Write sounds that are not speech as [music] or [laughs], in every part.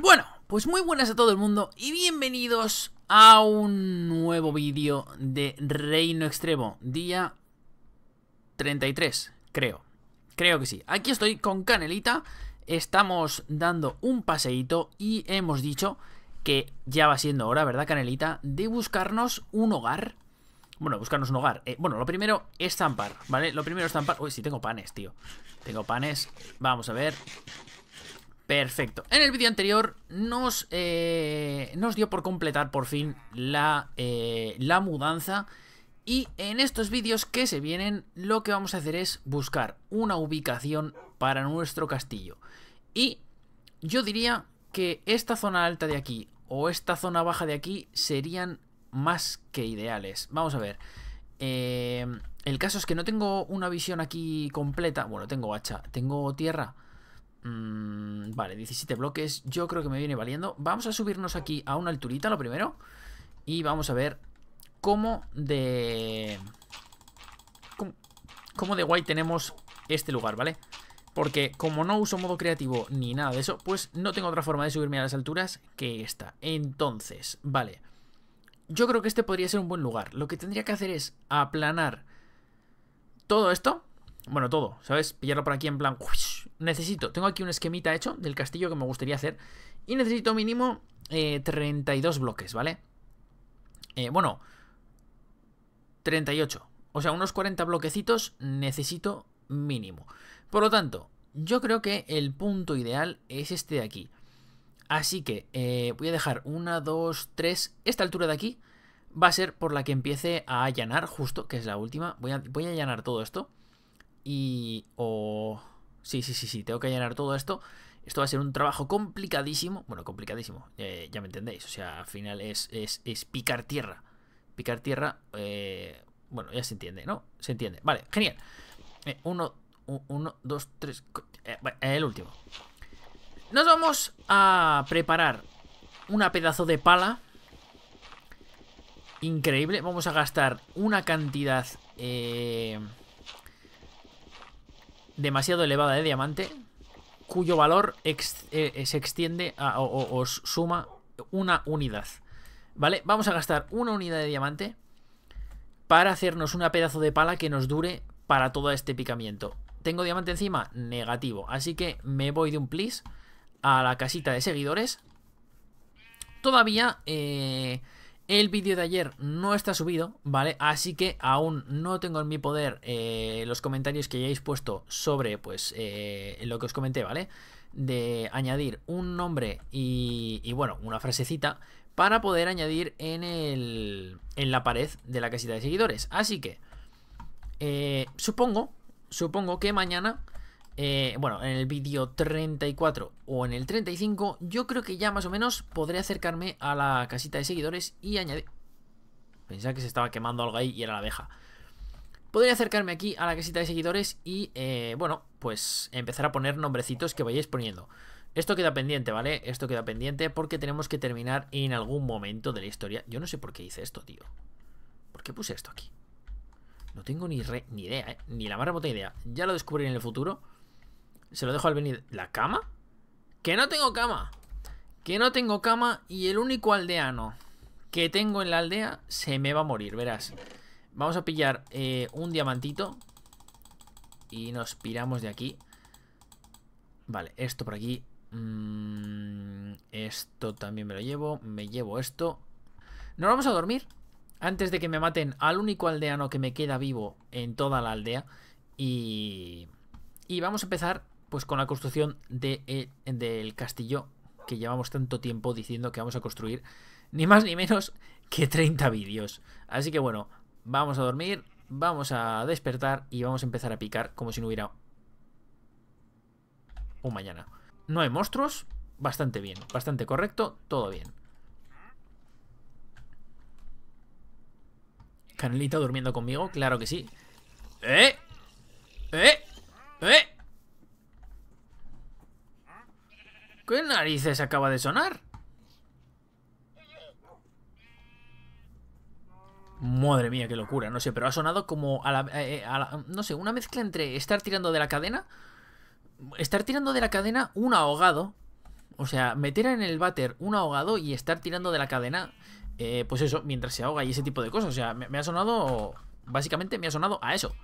Bueno, pues muy buenas a todo el mundo y bienvenidos a un nuevo vídeo de Reino Extremo, día 33, creo. Creo que sí. Aquí estoy con Canelita, estamos dando un paseíto y hemos dicho que ya va siendo hora, ¿verdad Canelita? De buscarnos un hogar. Bueno, buscarnos un hogar. Eh, bueno, lo primero es zampar, ¿vale? Lo primero es zampar... Uy, sí, tengo panes, tío. Tengo panes. Vamos a ver. Perfecto. En el vídeo anterior nos, eh, nos dio por completar por fin eh, la, mudanza y en estos vídeos que se vienen lo que vamos a hacer es buscar una ubicación para nuestro castillo. Y yo diría que esta zona alta de aquí o esta zona baja de aquí serían más que ideales. Vamos a ver. Eh, el caso es que no tengo una visión aquí completa. Bueno, tengo hacha, tengo tierra. Mm, vale, 17 bloques. Yo creo que me viene valiendo. Vamos a subirnos aquí a una alturita, lo primero. Y vamos a ver cómo de... Cómo, de guay tenemos este lugar, ¿vale? Porque como no uso modo creativo ni nada de eso, pues no tengo otra forma de subirme a las alturas que esta. Entonces, vale. Yo creo que este podría ser un buen lugar. Lo que tendría que hacer es aplanar todo esto. Bueno, todo, ¿sabes? Pillarlo por aquí en plan... Uish, necesito, tengo aquí un esquemita hecho del castillo que me gustaría hacer y necesito mínimo 32 eh, bloques, ¿vale? Eh, bueno, 38. O sea, unos 40 bloquecitos necesito mínimo. Por lo tanto, yo creo que el punto ideal es este de aquí. Así que eh, voy a dejar una, dos, tres. Esta altura de aquí va a ser por la que empiece a allanar, justo, que es la última. Voy a, voy a allanar todo esto. Y sí, sí, sí, sí, tengo que llenar todo esto. Esto va a ser un trabajo complicadísimo. Bueno, complicadísimo, eh, ya me entendéis. O sea, al final es, es, picar tierra. Picar tierra, eh, bueno, ya se entiende, ¿no? Se entiende. Vale, genial. Eh, uno, uno, dos, tres. el último. Nos vamos a preparar una pedazo de pala. Increíble. Vamos a gastar una cantidad. Eh, demasiado elevada de diamante, cuyo valor eh, eh, se extiende o, suma una unidad. ¿Vale? Vamos a gastar una unidad de diamante para hacernos una pedazo de pala que nos dure para todo este picamiento. ¿Tengo diamante encima? Negativo. Así que me voy de un plis a la casita de seguidores. Todavía eh, el vídeo de ayer no está subido, ¿vale? Así que aún no tengo en mi poder eh, los comentarios que hayáis puesto sobre, pues, eh, lo que os comenté, ¿vale? De añadir un nombre y, bueno, una frasecita para poder añadir en, el, en la pared de la casita de seguidores. Así que, eh, supongo, supongo que mañana eh, bueno, en el vídeo 34 o en el 35, yo creo que ya más o menos podré acercarme a la casita de seguidores y añadir... Pensaba que se estaba quemando algo ahí y era la abeja. Podría acercarme aquí a la casita de seguidores y, eh, bueno, pues empezar a poner nombrecitos que vayáis poniendo. Esto queda pendiente, ¿vale? Esto queda pendiente porque tenemos que terminar en algún momento de la historia. Yo no sé por qué hice esto, tío. ¿Por qué puse esto aquí? No tengo ni, ni idea, ¿eh? Ni la más remota idea. Ya lo descubriré en el futuro. Se lo dejo al venir. ¿La cama? ¡Que no tengo cama! Que no tengo cama y el único aldeano que tengo en la aldea se me va a morir, verás. Vamos a pillar eh, un diamantito y nos piramos de aquí. Vale, esto por aquí. Mm, esto también me lo llevo. Me llevo esto. Nos vamos a dormir antes de que me maten al único aldeano que me queda vivo en toda la aldea. Y, y vamos a empezar pues con la construcción de, eh, del castillo que llevamos tanto tiempo diciendo que vamos a construir, ni más ni menos que 30 vídeos. Así que bueno, vamos a dormir, vamos a despertar y vamos a empezar a picar como si no hubiera un mañana. No hay monstruos, bastante bien, bastante correcto, todo bien. Canelita durmiendo conmigo, claro que sí. ¡Eh! ¡Eh! ¡Eh! ¿Qué narices acaba de sonar? Madre mía, qué locura, no sé, pero ha sonado como eh, eh, a la, no sé, una mezcla entre estar tirando de la cadena, estar tirando de la cadena un ahogado, o sea, meter en el váter un ahogado y estar tirando de la cadena, eh, pues eso, mientras se ahoga y ese tipo de cosas, o sea, me, ha sonado, básicamente me ha sonado a eso.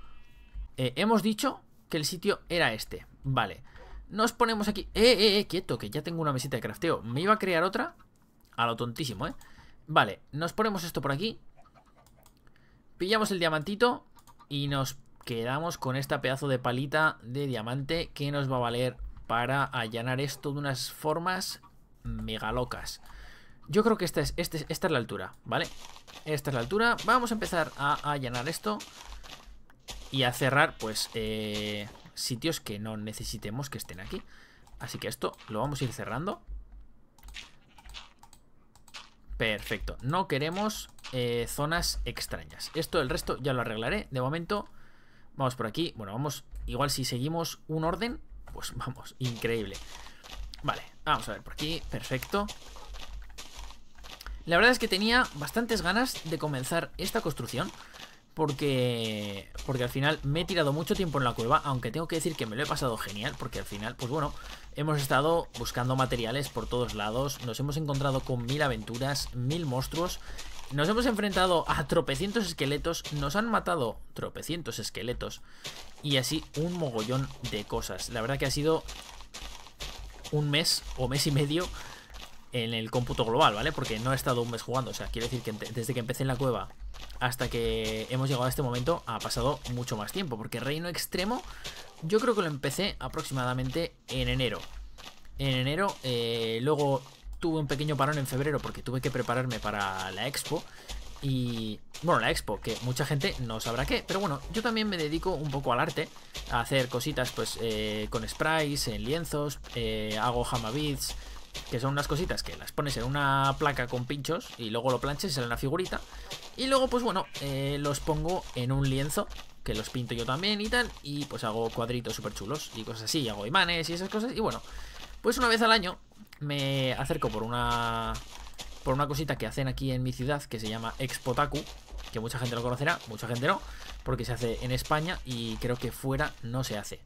hemos dicho que el sitio era este, vale. Nos ponemos aquí... ¡Eh, eh, eh! Quieto, que ya tengo una mesita de crafteo. Me iba a crear otra. A lo tontísimo, ¿eh? Vale, nos ponemos esto por aquí. Pillamos el diamantito. Y nos quedamos con esta pedazo de palita de diamante que nos va a valer para allanar esto de unas formas mega locas. Yo creo que esta es, este esta es la altura, ¿vale? Esta es la altura. Vamos a empezar a, a allanar esto. Y a cerrar, pues, eh, sitios que no necesitemos que estén aquí. Así que esto lo vamos a ir cerrando. Perfecto. No queremos eh, zonas extrañas. Esto, el resto, ya lo arreglaré. De momento, vamos por aquí. Bueno, vamos... Igual si seguimos un orden, pues [laughs] vamos, increíble. Vale, vamos a ver por aquí. Perfecto. La verdad es que tenía bastantes ganas de comenzar esta construcción porque porque al final me he tirado mucho tiempo en la cueva, aunque tengo que decir que me lo he pasado genial, porque al final, pues bueno, hemos estado buscando materiales por todos lados, nos hemos encontrado con mil aventuras, mil monstruos, nos hemos enfrentado a tropecientos esqueletos, nos han matado tropecientos esqueletos, y así un mogollón de cosas. La verdad que ha sido un mes o mes y medio en el cómputo global, ¿vale? Porque no he estado un mes jugando, o sea, quiero decir que desde que empecé en la cueva hasta que hemos llegado a este momento ha pasado mucho más tiempo, porque Reino Extremo yo creo que lo empecé aproximadamente en enero. En enero, eh, luego tuve un pequeño parón en febrero porque tuve que prepararme para la expo. Y bueno, la expo, que mucha gente no sabrá qué, pero bueno, yo también me dedico un poco al arte, a hacer cositas pues eh, con sprites en lienzos, eh, hago hamabits que son unas cositas que las pones en una placa con pinchos y luego lo planches en sale una figurita. Y luego, pues bueno, eh, los pongo en un lienzo, que los pinto yo también y tal, y pues hago cuadritos súper chulos y cosas así, hago imanes y esas cosas. Y bueno, pues una vez al año me acerco por una por una cosita que hacen aquí en mi ciudad que se llama Expotaku, que mucha gente lo conocerá, mucha gente no, porque se hace en España y creo que fuera no se hace.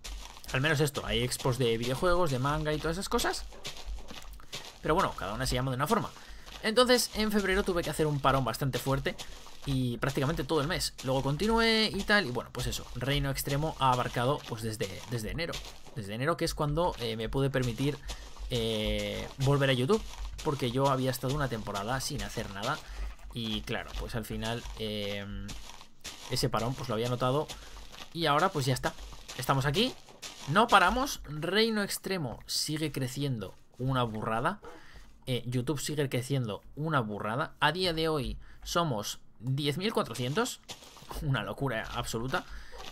Al menos esto, hay expos de videojuegos, de manga y todas esas cosas. Pero bueno, cada una se llama de una forma. Entonces, en febrero tuve que hacer un parón bastante fuerte y prácticamente todo el mes. Luego continué y tal, y bueno, pues eso, Reino Extremo ha abarcado pues desde, desde enero. Desde enero que es cuando eh, me pude permitir eh, volver a YouTube, porque yo había estado una temporada sin hacer nada y claro, pues al final eh, ese parón pues lo había notado y ahora pues ya está. Estamos aquí, no paramos, Reino Extremo sigue creciendo una burrada. Eh, YouTube sigue creciendo una burrada. A día de hoy somos 10.400. Una locura absoluta.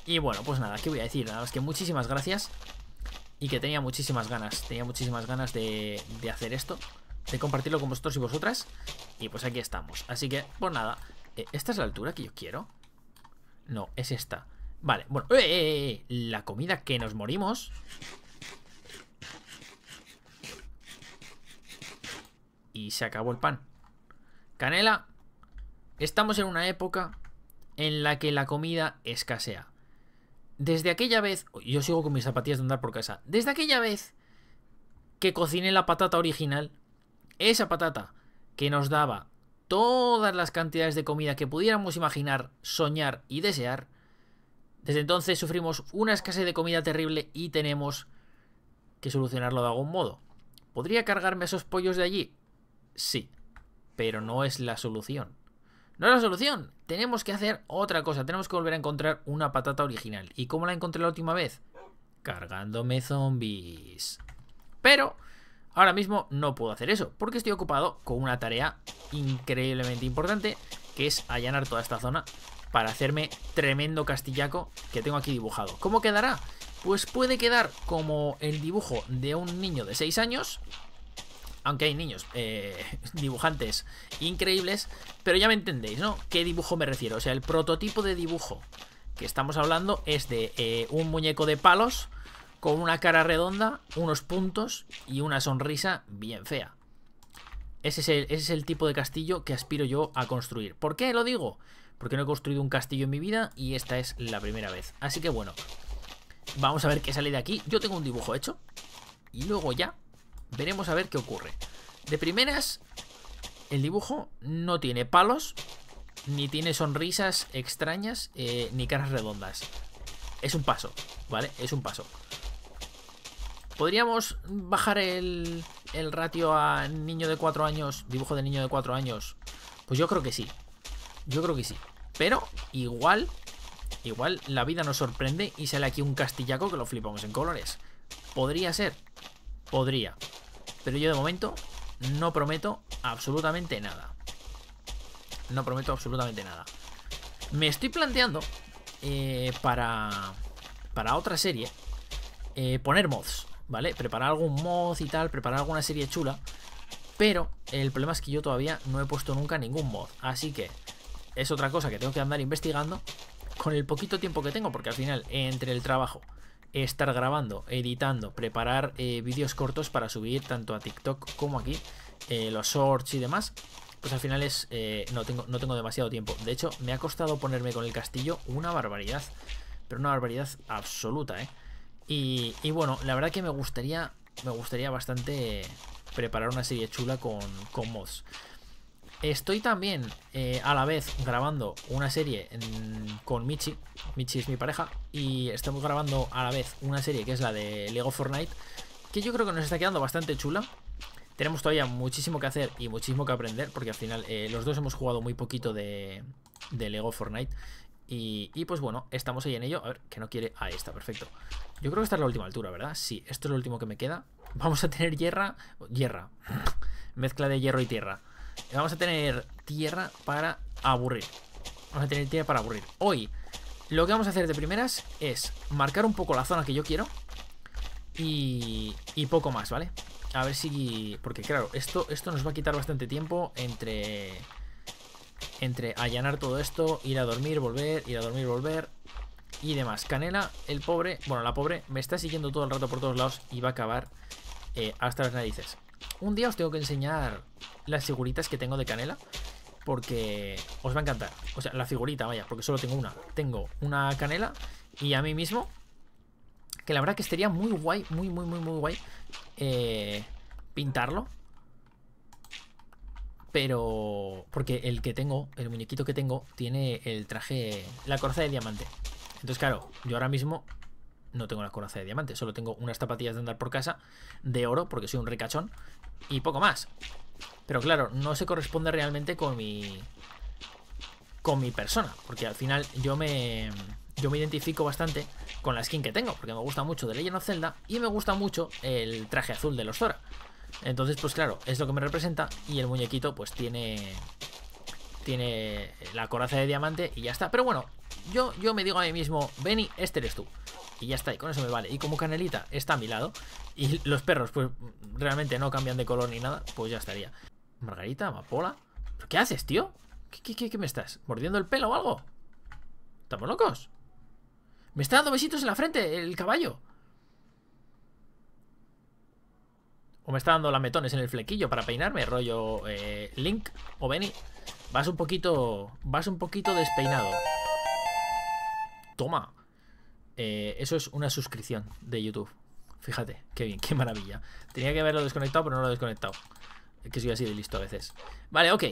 Y bueno, pues nada, ¿qué voy a decir? Nada más que muchísimas gracias. Y que tenía muchísimas ganas. Tenía muchísimas ganas de, hacer esto. De compartirlo con vosotros y vosotras. Y pues aquí estamos. Así que, pues nada. Eh, ¿Esta es la altura que yo quiero? No, es esta. Vale, bueno. eh! eh la comida que nos morimos. y se acabó el pan. Canela, estamos en una época en la que la comida escasea. Desde aquella vez, yo sigo con mis zapatillas de andar por casa, desde aquella vez que cociné la patata original, esa patata que nos daba todas las cantidades de comida que pudiéramos imaginar, soñar y desear, desde entonces sufrimos una escasez de comida terrible y tenemos que solucionarlo de algún modo. ¿Podría cargarme esos pollos de allí? Sí, pero no es la solución. No es la solución. Tenemos que hacer otra cosa. Tenemos que volver a encontrar una patata original. ¿Y cómo la encontré la última vez? Cargándome zombies. Pero ahora mismo no puedo hacer eso. Porque estoy ocupado con una tarea increíblemente importante. Que es allanar toda esta zona. Para hacerme tremendo castillaco que tengo aquí dibujado. ¿Cómo quedará? Pues puede quedar como el dibujo de un niño de 6 años aunque hay niños eh, [laughs] dibujantes increíbles, pero ya me entendéis, ¿no? ¿Qué dibujo me refiero? O sea, el prototipo de dibujo que estamos hablando es de eh, un muñeco de palos con una cara redonda, unos puntos y una sonrisa bien fea. Ese es, el, ese es, el, tipo de castillo que aspiro yo a construir. ¿Por qué lo digo? Porque no he construido un castillo en mi vida y esta es la primera vez. Así que bueno, vamos a ver qué sale de aquí. Yo tengo un dibujo hecho y luego ya Veremos a ver qué ocurre. De primeras, el dibujo no tiene palos, ni tiene sonrisas extrañas, eh, ni caras redondas. Es un paso, ¿vale? Es un paso. Podríamos bajar el, el ratio a niño de 4 años, dibujo de niño de 4 años. Pues yo creo que sí. Yo creo que sí. Pero igual, igual la vida nos sorprende y sale aquí un castillaco que lo flipamos en colores. Podría ser, Podría. Pero yo de momento no prometo absolutamente nada. No prometo absolutamente nada. Me estoy planteando eh, para, para otra serie eh, poner mods, ¿vale? Preparar algún mod y tal, preparar alguna serie chula. Pero el problema es que yo todavía no he puesto nunca ningún mod. Así que es otra cosa que tengo que andar investigando con el poquito tiempo que tengo, porque al final, entre el trabajo, estar grabando, editando, preparar eh, vídeos cortos para subir tanto a TikTok como aquí, eh, los shorts y demás, pues al final es, eh, no, tengo, no tengo demasiado tiempo. De hecho, me ha costado ponerme con el castillo una barbaridad, pero una barbaridad absoluta, ¿eh? Y, bueno, la verdad que me gustaría, me gustaría bastante preparar una serie chula con, con mods. Estoy también eh, a la vez grabando una serie con Michi. Michi es mi pareja. Y estamos grabando a la vez una serie que es la de Lego Fortnite. Que yo creo que nos está quedando bastante chula. Tenemos todavía muchísimo que hacer y muchísimo que aprender. Porque al final eh, los dos hemos jugado muy poquito de, Lego Fortnite. Y, y, pues bueno, estamos ahí en ello. A ver, que no quiere. Ahí está, perfecto. Yo creo que esta es la última altura, ¿verdad? Sí, esto es lo último que me queda. Vamos a tener hierra. Hierra. [laughs] Mezcla de hierro y tierra. Vamos a tener tierra para aburrir. Vamos a tener tierra para aburrir. Hoy lo que vamos a hacer de primeras es marcar un poco la zona que yo quiero. Y, y poco más, ¿vale? A ver si... Porque claro, esto, esto nos va a quitar bastante tiempo entre... Entre allanar todo esto, ir a dormir, volver, ir a dormir, volver y demás. Canela, el pobre, bueno, la pobre, me está siguiendo todo el rato por todos lados y va a acabar eh, hasta las narices. Un día os tengo que enseñar las figuritas que tengo de canela. Porque os va a encantar. O sea, la figurita, vaya, porque solo tengo una. Tengo una canela y a mí mismo. Que la verdad que estaría muy guay, muy, muy, muy, muy guay. Eh, pintarlo. Pero... Porque el que tengo, el muñequito que tengo, tiene el traje... La corza de diamante. Entonces, claro, yo ahora mismo no tengo la coraza de diamante, solo tengo unas zapatillas de andar por casa de oro, porque soy un ricachón, y poco más. Pero claro, no se corresponde realmente con mi. con mi persona. Porque al final yo me. Yo me identifico bastante con la skin que tengo, porque me gusta mucho de Legend of Zelda y me gusta mucho el traje azul de los Zora. Entonces, pues claro, es lo que me representa y el muñequito pues tiene tiene la coraza de diamante y ya está. Pero bueno, yo, me digo a mí mismo, Benny, este eres tú. Y ya está, y con eso me vale. Y como Canelita está a mi lado, y los perros, pues realmente no cambian de color ni nada, pues ya estaría. Margarita, Amapola. qué haces, tío? ¿Qué, qué, qué, me estás? ¿Mordiendo el pelo o algo? ¿Estamos locos? Me está dando besitos en la frente, el caballo. O me está dando lametones en el flequillo para peinarme, rollo eh, Link o Benny. Vas un poquito. Vas un poquito despeinado. Toma. Eh, eso es una suscripción de YouTube. Fíjate, qué bien, qué maravilla. Tenía que haberlo desconectado, pero no lo he desconectado. Es que soy así de listo a veces. Vale, ok.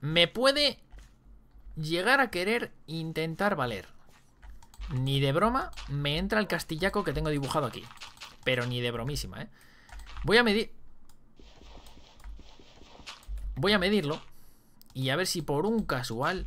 Me puede llegar a querer intentar valer. Ni de broma me entra el castillaco que tengo dibujado aquí. Pero ni de bromísima, ¿eh? Voy a medir... Voy a medirlo. Y a ver si por un casual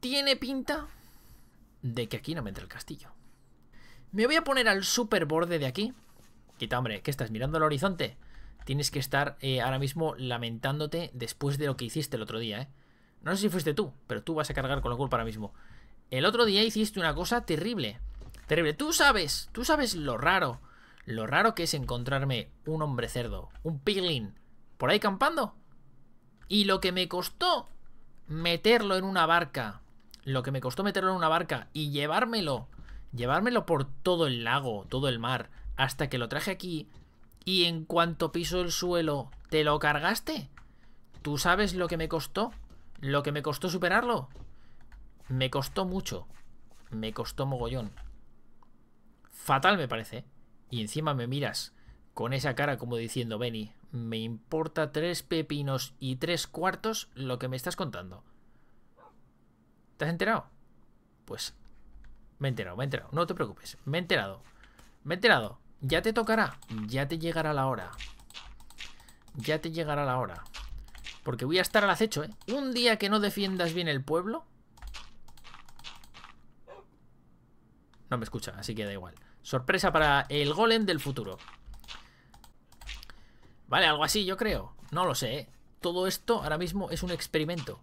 tiene pinta de que aquí no me entra el castillo. Me voy a poner al super borde de aquí. Quita, hombre, ¿qué estás mirando al horizonte. Tienes que estar eh, ahora mismo lamentándote después de lo que hiciste el otro día, ¿eh? No sé si fuiste tú, pero tú vas a cargar con la culpa ahora mismo. El otro día hiciste una cosa terrible. Terrible. Tú sabes, tú sabes lo raro. Lo raro que es encontrarme un hombre cerdo, un piglin, por ahí campando. Y lo que me costó meterlo en una barca lo que me costó meterlo en una barca y llevármelo, llevármelo por todo el lago, todo el mar, hasta que lo traje aquí y en cuanto piso el suelo, ¿te lo cargaste? ¿Tú sabes lo que me costó? ¿Lo que me costó superarlo? Me costó mucho. Me costó mogollón. Fatal me parece. Y encima me miras con esa cara como diciendo, Benny, me importa tres pepinos y tres cuartos lo que me estás contando. ¿Te has enterado? Pues me he enterado, me he enterado. No te preocupes, me he enterado. Me he enterado. Ya te tocará. Ya te llegará la hora. Ya te llegará la hora. Porque voy a estar al acecho, ¿eh? Un día que no defiendas bien el pueblo... No me escucha, así que da igual. Sorpresa para el golem del futuro. Vale, algo así, yo creo. No lo sé, ¿eh? Todo esto ahora mismo es un experimento.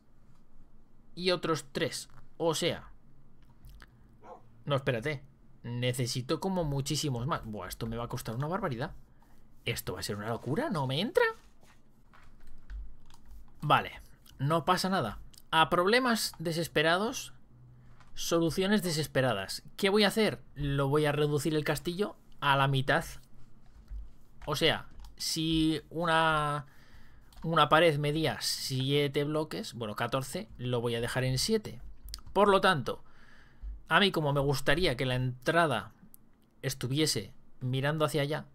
y otros tres. O sea... No, espérate. Necesito como muchísimos más. Buah, esto me va a costar una barbaridad. Esto va a ser una locura, ¿no me entra? Vale, no pasa nada. A problemas desesperados, soluciones desesperadas. ¿Qué voy a hacer? Lo voy a reducir el castillo a la mitad. O sea, si una una pared medía 7 bloques, bueno, 14, lo voy a dejar en 7. Por lo tanto, a mí como me gustaría que la entrada estuviese mirando hacia allá,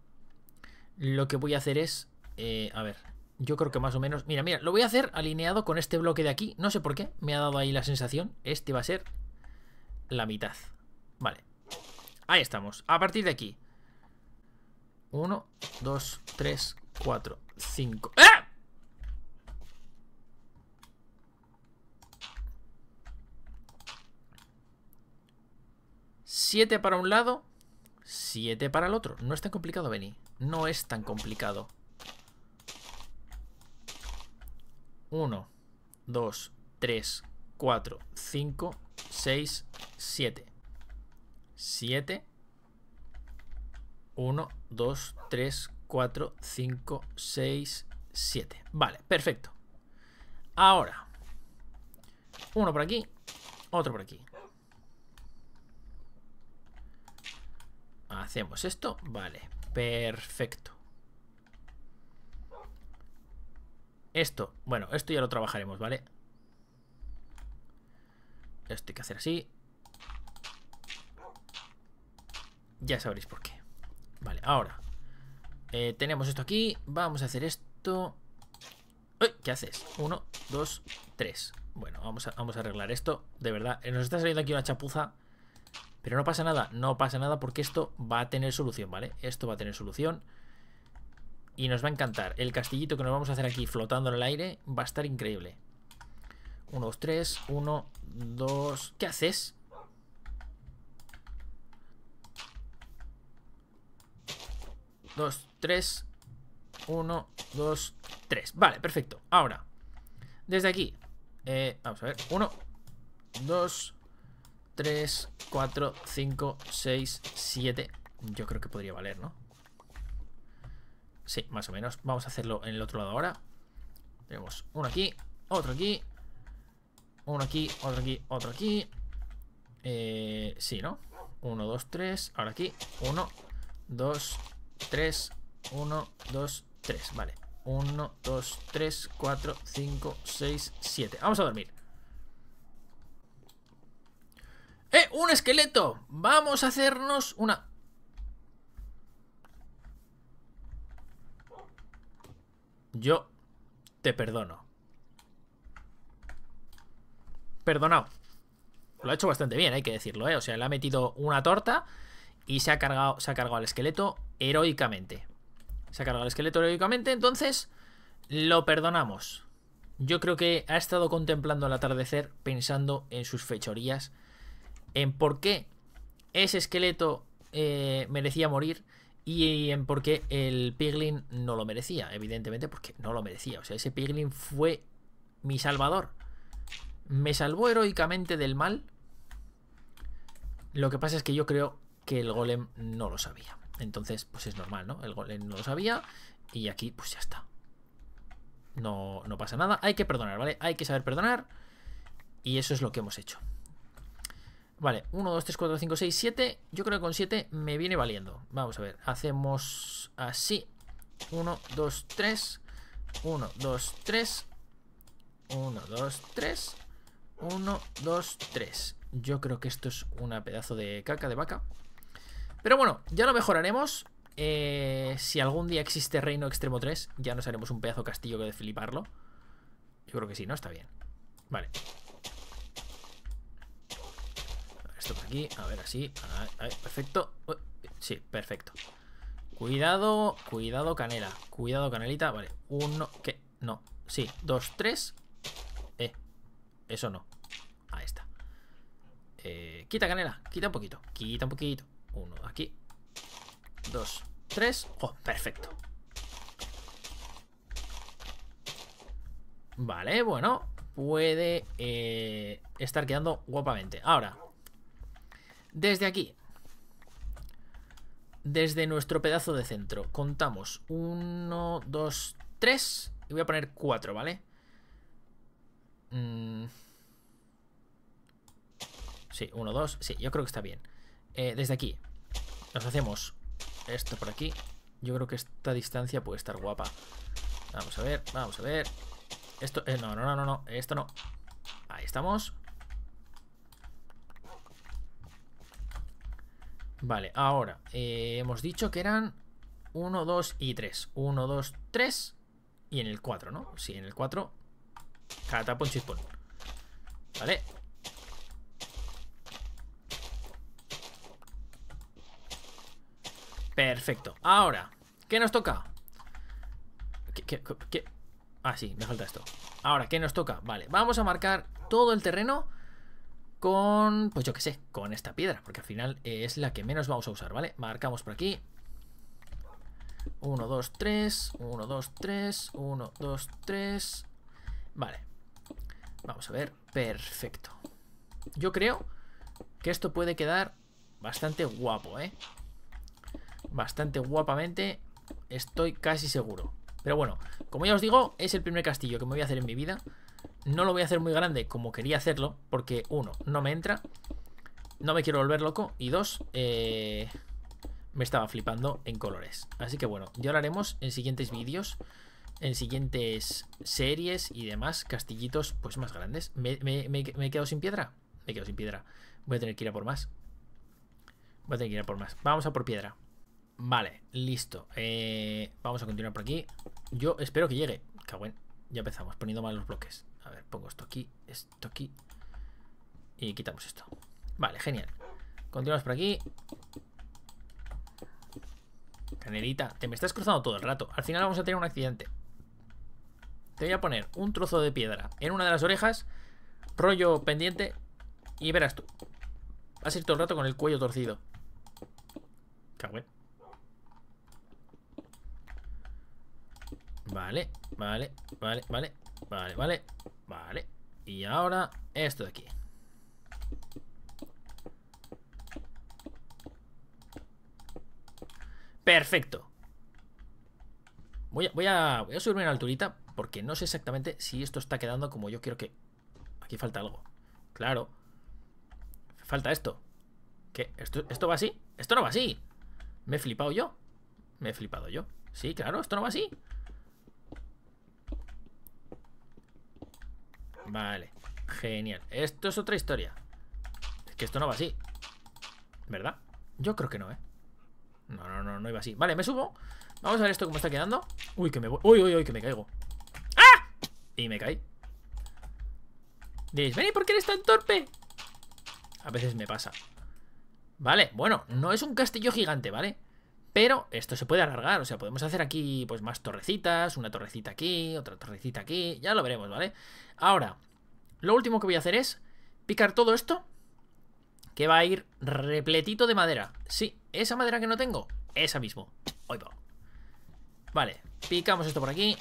lo que voy a hacer es, eh, a ver, yo creo que más o menos, mira, mira, lo voy a hacer alineado con este bloque de aquí, no sé por qué, me ha dado ahí la sensación, este va a ser la mitad. Vale, ahí estamos, a partir de aquí. 1, 2, 3, 4, 5. 7 para un lado, 7 para el otro. No es tan complicado, Benny. No es tan complicado. 1, 2, 3, 4, 5, 6, 7. 7. 1, 2, 3, 4, 5, 6, 7. Vale, perfecto. Ahora. Uno por aquí, otro por aquí. Hacemos esto, vale, perfecto. Esto, bueno, esto ya lo trabajaremos, ¿vale? Esto hay que hacer así. Ya sabréis por qué. Vale, ahora. Eh, tenemos esto aquí. Vamos a hacer esto. ¡Uy! ¿Qué haces? Uno, dos, tres. Bueno, vamos a, vamos a arreglar esto. De verdad, eh, nos está saliendo aquí una chapuza. Pero no pasa nada, no pasa nada porque esto va a tener solución, ¿vale? Esto va a tener solución y nos va a encantar. El castillito que nos vamos a hacer aquí flotando en el aire va a estar increíble. Uno, dos, tres. Uno, dos... ¿Qué haces? Dos, tres, uno, dos, tres. Vale, perfecto. Ahora, desde aquí, eh, vamos a ver, uno, dos, 3, 4, 5, 6, 7. Yo creo que podría valer, ¿no? Sí, más o menos. Vamos a hacerlo en el otro lado ahora. Tenemos uno aquí, otro aquí. Uno aquí, otro aquí, otro aquí. Eh, sí, ¿no? 1, 2, 3. Ahora aquí. 1, 2, 3. 1, 2, 3. Vale. 1, 2, 3, 4, 5, 6, 7. Vamos a dormir. ¡Eh! ¡Un esqueleto! Vamos a hacernos una... Yo te perdono. Perdonado. Lo ha hecho bastante bien, hay que decirlo, ¿eh? O sea, le ha metido una torta y se ha cargado, se ha cargado al esqueleto heroicamente. Se ha cargado al esqueleto heroicamente, entonces lo perdonamos. Yo creo que ha estado contemplando el atardecer pensando en sus fechorías en por qué ese esqueleto eh, merecía morir y en por qué el piglin no lo merecía, evidentemente porque no lo merecía. O sea, ese piglin fue mi salvador. Me salvó heroicamente del mal. Lo que pasa es que yo creo que el golem no lo sabía. Entonces, pues es normal, ¿no? El golem no lo sabía y aquí, pues ya está. No, no pasa nada. Hay que perdonar, ¿vale? Hay que saber perdonar. Y eso es lo que hemos hecho. Vale, 1, 2, 3, 4, 5, 6, 7. Yo creo que con 7 me viene valiendo. Vamos a ver, hacemos así. 1, 2, 3. 1, 2, 3. 1, 2, 3. 1, 2, 3. Yo creo que esto es una pedazo de caca de vaca. Pero bueno, ya lo mejoraremos. Eh, si algún día existe Reino Extremo 3, ya nos haremos un pedazo castillo que de fliparlo. Yo creo que sí, ¿no? Está bien. Vale aquí. A ver, así. perfecto. Sí, perfecto. Cuidado, cuidado, canela. Cuidado, canelita. Vale, uno, que no. Sí, dos, tres. Eh, eso no. Ahí está. Eh, quita canela, quita un poquito. Quita un poquito. Uno, aquí. Dos, tres. Oh, perfecto. Vale, bueno. Puede eh, estar quedando guapamente. Ahora, desde aquí, desde nuestro pedazo de centro, contamos 1, dos, tres y voy a poner 4, ¿vale? Mm. Sí, 1, 2, sí, yo creo que está bien. Eh, desde aquí, nos hacemos esto por aquí. Yo creo que esta distancia puede estar guapa. Vamos a ver, vamos a ver. Esto, eh, No, no, no, no, no, esto no. Ahí estamos. Vale, ahora, eh, hemos dicho que eran 1, 2 y 3. 1, 2, 3 y en el 4, ¿no? Sí, en el 4, catapon, chispón. Vale. Perfecto. Ahora, ¿qué nos toca? ¿Qué, qué, qué? Ah, sí, me falta esto. Ahora, ¿qué nos toca? Vale, vamos a marcar todo el terreno pues yo qué sé, con esta piedra, porque al final es la que menos vamos a usar, ¿vale? Marcamos por aquí. 1, 2, 3, 1, 2, 3, 1, 2, 3. Vale. Vamos a ver, perfecto. Yo creo que esto puede quedar bastante guapo, ¿eh? Bastante guapamente, estoy casi seguro. Pero bueno, como ya os digo, es el primer castillo que me voy a hacer en mi vida. No lo voy a hacer muy grande como quería hacerlo, porque uno, no me entra, no me quiero volver loco, y dos, eh, me estaba flipando en colores. Así que bueno, ya lo haremos en siguientes vídeos, en siguientes series y demás, castillitos pues más grandes. ¿Me, he quedado sin piedra? Me he quedado sin piedra. Voy a tener que ir a por más. Voy a tener que ir a por más. Vamos a por piedra. Vale, listo. Eh, vamos a continuar por aquí. Yo espero que llegue. Ya empezamos, poniendo mal los bloques. A ver, pongo esto aquí, esto aquí. Y quitamos esto. Vale, genial. Continuamos por aquí. Canelita, te me estás cruzando todo el rato. Al final vamos a tener un accidente. Te voy a poner un trozo de piedra en una de las orejas, rollo pendiente, y verás tú. Vas a ir todo el rato con el cuello torcido. Cagüe. Vale, vale, vale, vale. Vale, vale, vale. Y ahora esto de aquí. Perfecto. Voy a, voy a, la a subirme en alturita porque no sé exactamente si esto está quedando como yo quiero que... Aquí falta algo. Claro. Falta esto. ¿Qué? ¿Esto, ¿Esto va así? Esto no va así. Me he flipado yo. Me he flipado yo. Sí, claro, esto no va así. Vale, genial. Esto es otra historia. Es que esto no va así. ¿Verdad? Yo creo que no, ¿eh? No, no, no, no iba así. Vale, me subo. Vamos a ver esto cómo está quedando. Uy, que me voy. Uy, uy, uy, que me caigo. ¡Ah! Y me caí. Dices, vení, ¿por qué eres tan torpe? A veces me pasa. Vale, bueno, no es un castillo gigante, ¿vale? Pero esto se puede alargar, o sea, podemos hacer aquí pues más torrecitas, una torrecita aquí, otra torrecita aquí, ya lo veremos, ¿vale? Ahora, lo último que voy a hacer es picar todo esto, que va a ir repletito de madera. Sí, esa madera que no tengo, esa mismo. Hoy Vale, picamos esto por aquí.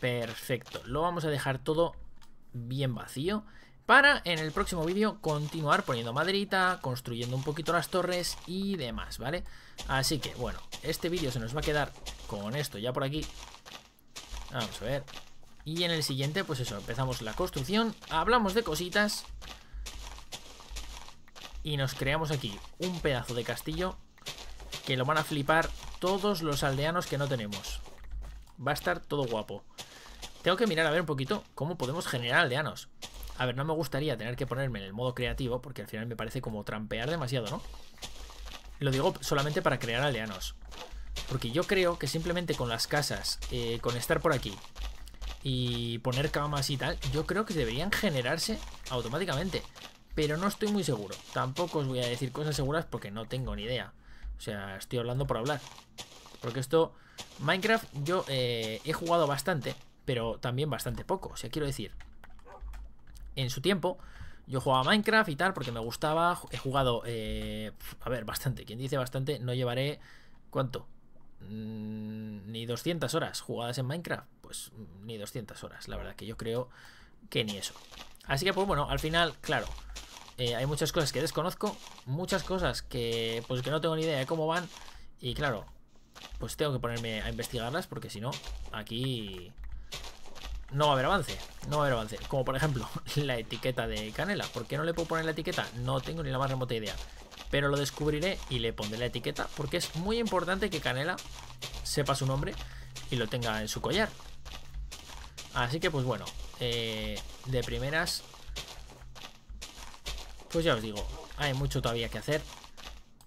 Perfecto, lo vamos a dejar todo bien vacío para en el próximo vídeo continuar poniendo maderita, construyendo un poquito las torres y demás, ¿vale? Así que, bueno, este vídeo se nos va a quedar con esto ya por aquí. Vamos a ver. Y en el siguiente, pues eso, empezamos la construcción, hablamos de cositas. Y nos creamos aquí un pedazo de castillo que lo van a flipar todos los aldeanos que no tenemos. Va a estar todo guapo. Tengo que mirar a ver un poquito cómo podemos generar aldeanos. A ver, no me gustaría tener que ponerme en el modo creativo, porque al final me parece como trampear demasiado, ¿no? Lo digo solamente para crear aldeanos. Porque yo creo que simplemente con las casas, eh, con estar por aquí y poner camas y tal, yo creo que deberían generarse automáticamente. Pero no estoy muy seguro. Tampoco os voy a decir cosas seguras porque no tengo ni idea. O sea, estoy hablando por hablar. Porque esto, Minecraft, yo eh, he jugado bastante, pero también bastante poco. O sea, quiero decir, en su tiempo, yo jugaba Minecraft y tal, porque me gustaba. He jugado, eh, a ver, bastante. Quien dice bastante, no llevaré. ¿Cuánto? Mm, ni 200 horas jugadas en Minecraft. Pues mm, ni 200 horas, la verdad, que yo creo que ni eso. Así que, pues bueno, al final, claro. Eh, hay muchas cosas que desconozco, muchas cosas que pues que no tengo ni idea de cómo van y claro, pues tengo que ponerme a investigarlas porque si no, aquí no va a haber avance, no va a haber avance. Como por ejemplo [laughs] la etiqueta de canela. ¿Por qué no le puedo poner la etiqueta? No tengo ni la más remota idea. Pero lo descubriré y le pondré la etiqueta porque es muy importante que Canela sepa su nombre y lo tenga en su collar. Así que pues bueno, eh, de primeras, pues ya os digo, hay mucho todavía que hacer.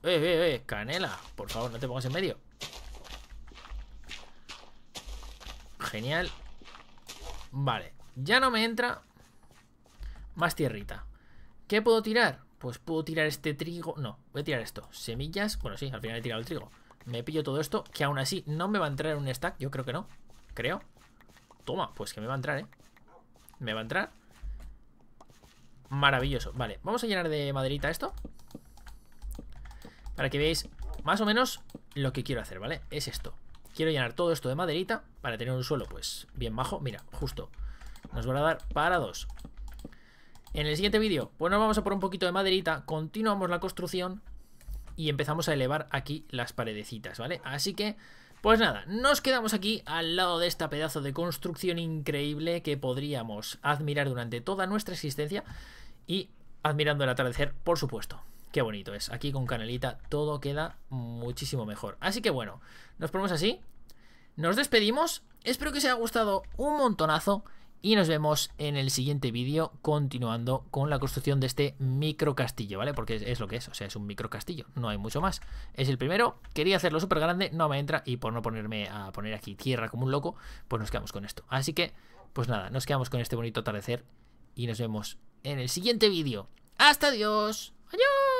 ¡Eh, eh, eh! Canela, por favor, no te pongas en medio. Genial, Vale, ya no me entra más tierrita. ¿Qué puedo tirar? Pues puedo tirar este trigo. No, voy a tirar esto. Semillas. Bueno, sí, al final he tirado el trigo. Me pillo todo esto, que aún así no me va a entrar en un stack. Yo creo que no. Creo. Toma, pues que me va a entrar, ¿eh? Me va a entrar. Maravilloso. Vale, vamos a llenar de maderita esto. Para que veáis más o menos lo que quiero hacer, ¿vale? Es esto. Quiero llenar todo esto de maderita para tener un suelo, pues, bien bajo. Mira, justo. Nos van a dar para dos. En el siguiente vídeo, pues nos vamos a por un poquito de maderita, continuamos la construcción y empezamos a elevar aquí las paredecitas, ¿vale? Así que, pues nada, nos quedamos aquí al lado de este pedazo de construcción increíble que podríamos admirar durante toda nuestra existencia y admirando el atardecer, por supuesto. Qué bonito es. Aquí con canelita todo queda muchísimo mejor. Así que bueno, nos ponemos así. Nos despedimos, espero que os haya gustado un montonazo y nos vemos en el siguiente vídeo continuando con la construcción de este micro castillo, ¿vale? Porque es, lo que es, o sea, es un micro castillo, no hay mucho más. Es el primero, quería hacerlo súper grande, no me entra y por no ponerme a poner aquí tierra como un loco, pues nos quedamos con esto. Así que, pues nada, nos quedamos con este bonito atardecer y nos vemos en el siguiente vídeo. ¡Hasta Dios! ¡Adiós!